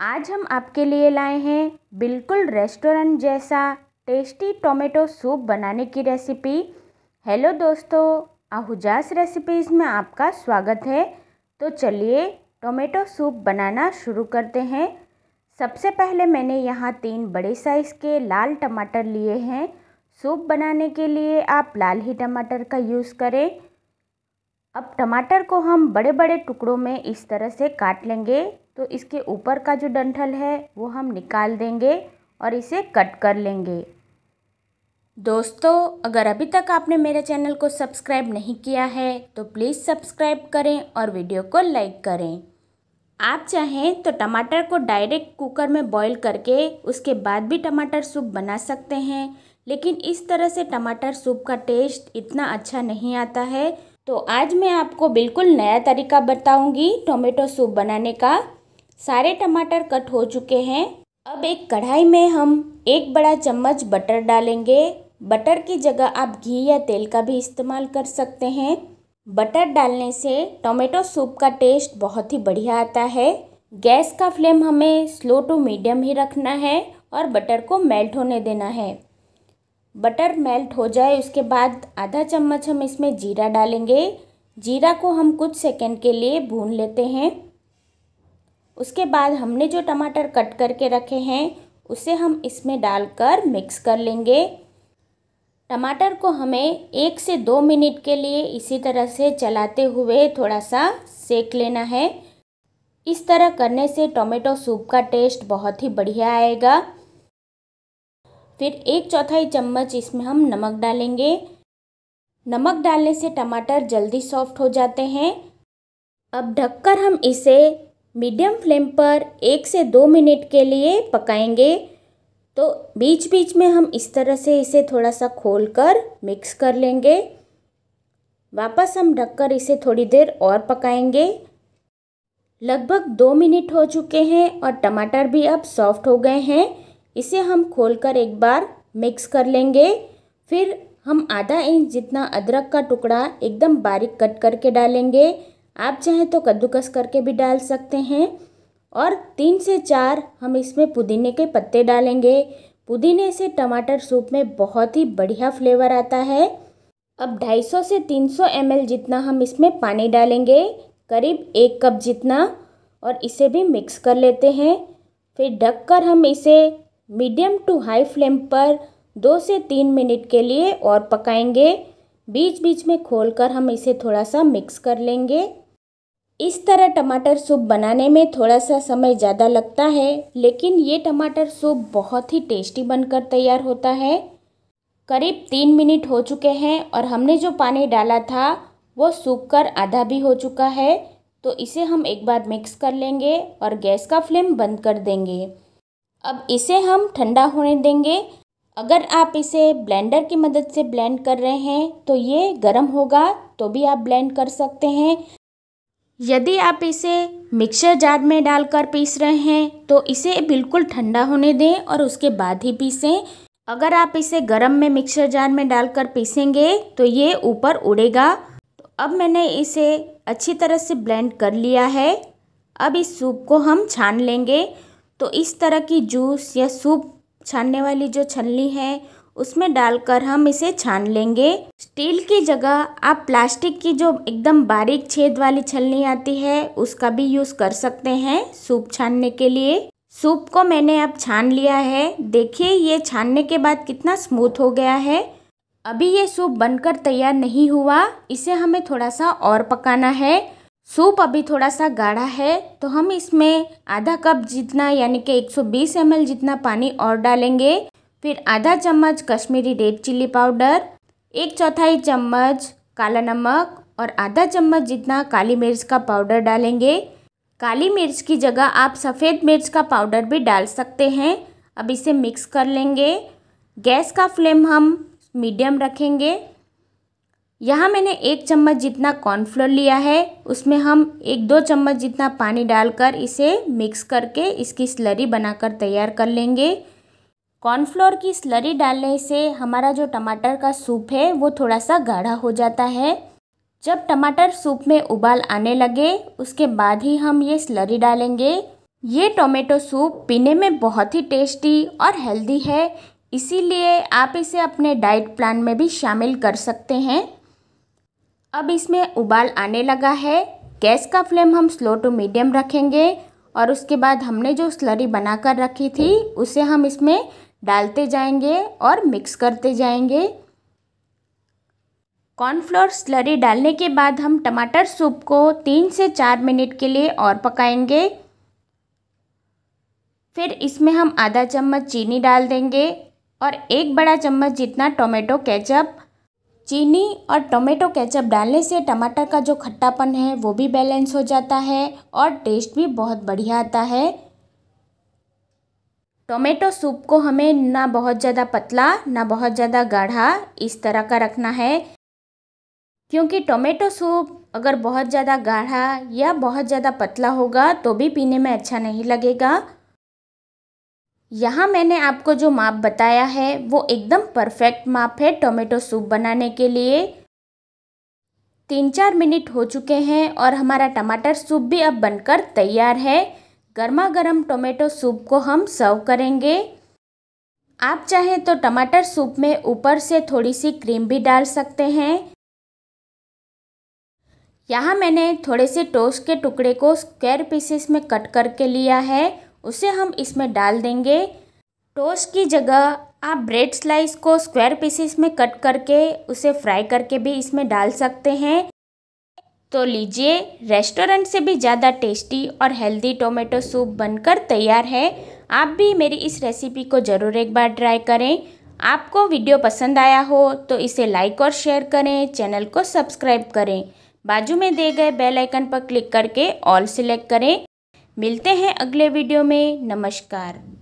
आज हम आपके लिए लाए हैं बिल्कुल रेस्टोरेंट जैसा टेस्टी टोमेटो सूप बनाने की रेसिपी हेलो दोस्तों आहुजास रेसिपीज़ में आपका स्वागत है तो चलिए टोमेटो सूप बनाना शुरू करते हैं सबसे पहले मैंने यहाँ तीन बड़े साइज़ के लाल टमाटर लिए हैं सूप बनाने के लिए आप लाल ही टमाटर का यूज़ करें अब टमाटर को हम बड़े बड़े टुकड़ों में इस तरह से काट लेंगे तो इसके ऊपर का जो डंठल है वो हम निकाल देंगे और इसे कट कर लेंगे दोस्तों अगर अभी तक आपने मेरे चैनल को सब्सक्राइब नहीं किया है तो प्लीज़ सब्सक्राइब करें और वीडियो को लाइक करें आप चाहें तो टमाटर को डायरेक्ट कुकर में बॉईल करके उसके बाद भी टमाटर सूप बना सकते हैं लेकिन इस तरह से टमाटर सूप का टेस्ट इतना अच्छा नहीं आता है तो आज मैं आपको बिल्कुल नया तरीका बताऊंगी टोमेटो सूप बनाने का सारे टमाटर कट हो चुके हैं अब एक कढ़ाई में हम एक बड़ा चम्मच बटर डालेंगे बटर की जगह आप घी या तेल का भी इस्तेमाल कर सकते हैं बटर डालने से टोमेटो सूप का टेस्ट बहुत ही बढ़िया आता है गैस का फ्लेम हमें स्लो टू मीडियम ही रखना है और बटर को मेल्ट होने देना है बटर मेल्ट हो जाए उसके बाद आधा चम्मच हम इसमें जीरा डालेंगे जीरा को हम कुछ सेकंड के लिए भून लेते हैं उसके बाद हमने जो टमाटर कट करके रखे हैं उसे हम इसमें डालकर मिक्स कर लेंगे टमाटर को हमें एक से दो मिनट के लिए इसी तरह से चलाते हुए थोड़ा सा सेक लेना है इस तरह करने से टोमेटो सूप का टेस्ट बहुत ही बढ़िया आएगा फिर एक चौथाई चम्मच इसमें हम नमक डालेंगे नमक डालने से टमाटर जल्दी सॉफ्ट हो जाते हैं अब ढककर हम इसे मीडियम फ्लेम पर एक से दो मिनट के लिए पकाएंगे तो बीच बीच में हम इस तरह से इसे थोड़ा सा खोल कर मिक्स कर लेंगे वापस हम ढककर इसे थोड़ी देर और पकाएंगे लगभग दो मिनट हो चुके हैं और टमाटर भी अब सॉफ्ट हो गए हैं इसे हम खोलकर एक बार मिक्स कर लेंगे फिर हम आधा इंच जितना अदरक का टुकड़ा एकदम बारीक कट करके डालेंगे आप चाहें तो कद्दूकस करके भी डाल सकते हैं और तीन से चार हम इसमें पुदीने के पत्ते डालेंगे पुदीने से टमाटर सूप में बहुत ही बढ़िया फ्लेवर आता है अब 250 से 300 सौ जितना हम इसमें पानी डालेंगे करीब एक कप जितना और इसे भी मिक्स कर लेते हैं फिर ढककर हम इसे मीडियम टू हाई फ्लेम पर दो से तीन मिनट के लिए और पकाएंगे बीच बीच में खोलकर हम इसे थोड़ा सा मिक्स कर लेंगे इस तरह टमाटर सूप बनाने में थोड़ा सा समय ज़्यादा लगता है लेकिन ये टमाटर सूप बहुत ही टेस्टी बनकर तैयार होता है करीब तीन मिनट हो चुके हैं और हमने जो पानी डाला था वो सूख कर आधा भी हो चुका है तो इसे हम एक बार मिक्स कर लेंगे और गैस का फ्लेम बंद कर देंगे अब इसे हम ठंडा होने देंगे अगर आप इसे ब्लेंडर की मदद से ब्लेंड कर रहे हैं तो ये गर्म होगा तो भी आप ब्लेंड कर सकते हैं यदि आप इसे मिक्सर जार में डालकर पीस रहे हैं तो इसे बिल्कुल ठंडा होने दें और उसके बाद ही पीसें अगर आप इसे गरम में मिक्सर जार में डालकर पीसेंगे तो ये ऊपर उड़ेगा तो अब मैंने इसे अच्छी तरह से ब्लेंड कर लिया है अब इस सूप को हम छान लेंगे तो इस तरह की जूस या सूप छानने वाली जो छलनी है उसमें डालकर हम इसे छान लेंगे स्टील की जगह आप प्लास्टिक की जो एकदम बारीक छेद वाली छलनी आती है उसका भी यूज़ कर सकते हैं सूप छानने के लिए सूप को मैंने अब छान लिया है देखिए ये छानने के बाद कितना स्मूथ हो गया है अभी ये सूप बनकर तैयार नहीं हुआ इसे हमें थोड़ा सा और पकाना है सूप अभी थोड़ा सा गाढ़ा है तो हम इसमें आधा कप जितना यानी कि 120 ml जितना पानी और डालेंगे फिर आधा चम्मच कश्मीरी रेड चिल्ली पाउडर एक चौथाई चम्मच काला नमक और आधा चम्मच जितना काली मिर्च का पाउडर डालेंगे काली मिर्च की जगह आप सफ़ेद मिर्च का पाउडर भी डाल सकते हैं अब इसे मिक्स कर लेंगे गैस का फ्लेम हम मीडियम रखेंगे यहाँ मैंने एक चम्मच जितना कॉर्नफ्लोर लिया है उसमें हम एक दो चम्मच जितना पानी डालकर इसे मिक्स करके इसकी स्लरी बनाकर तैयार कर लेंगे कॉर्नफ्लोर की स्लरी डालने से हमारा जो टमाटर का सूप है वो थोड़ा सा गाढ़ा हो जाता है जब टमाटर सूप में उबाल आने लगे उसके बाद ही हम ये स्लरी डालेंगे ये टोमेटो सूप पीने में बहुत ही टेस्टी और हेल्दी है इसीलिए आप इसे अपने डाइट प्लान में भी शामिल कर सकते हैं अब इसमें उबाल आने लगा है गैस का फ्लेम हम स्लो टू मीडियम रखेंगे और उसके बाद हमने जो स्लरी बनाकर रखी थी उसे हम इसमें डालते जाएंगे और मिक्स करते जाएंगे कॉर्नफ्लोर स्लरी डालने के बाद हम टमाटर सूप को तीन से चार मिनट के लिए और पकाएंगे फिर इसमें हम आधा चम्मच चीनी डाल देंगे और एक बड़ा चम्मच जितना टोमेटो केचप चीनी और टोमेटो केचप डालने से टमाटर का जो खट्टापन है वो भी बैलेंस हो जाता है और टेस्ट भी बहुत बढ़िया आता है टोमेटो सूप को हमें ना बहुत ज़्यादा पतला ना बहुत ज़्यादा गाढ़ा इस तरह का रखना है क्योंकि टोमेटो सूप अगर बहुत ज़्यादा गाढ़ा या बहुत ज़्यादा पतला होगा तो भी पीने में अच्छा नहीं लगेगा यहाँ मैंने आपको जो माप बताया है वो एकदम परफेक्ट माप है टोमेटो सूप बनाने के लिए तीन चार मिनट हो चुके हैं और हमारा टमाटर सूप भी अब बनकर तैयार है गर्मा गर्म टोमेटो सूप को हम सर्व करेंगे आप चाहें तो टमाटर सूप में ऊपर से थोड़ी सी क्रीम भी डाल सकते हैं यहाँ मैंने थोड़े से टोस्ट के टुकड़े को स्क्वायर पीसेस में कट करके लिया है उसे हम इसमें डाल देंगे टोस्ट की जगह आप ब्रेड स्लाइस को स्क्वायर पीसेस में कट करके उसे फ्राई करके भी इसमें डाल सकते हैं तो लीजिए रेस्टोरेंट से भी ज़्यादा टेस्टी और हेल्दी टोमेटो सूप बनकर तैयार है आप भी मेरी इस रेसिपी को ज़रूर एक बार ट्राई करें आपको वीडियो पसंद आया हो तो इसे लाइक और शेयर करें चैनल को सब्सक्राइब करें बाजू में दिए गए बेल आइकन पर क्लिक करके ऑल सिलेक्ट करें मिलते हैं अगले वीडियो में नमस्कार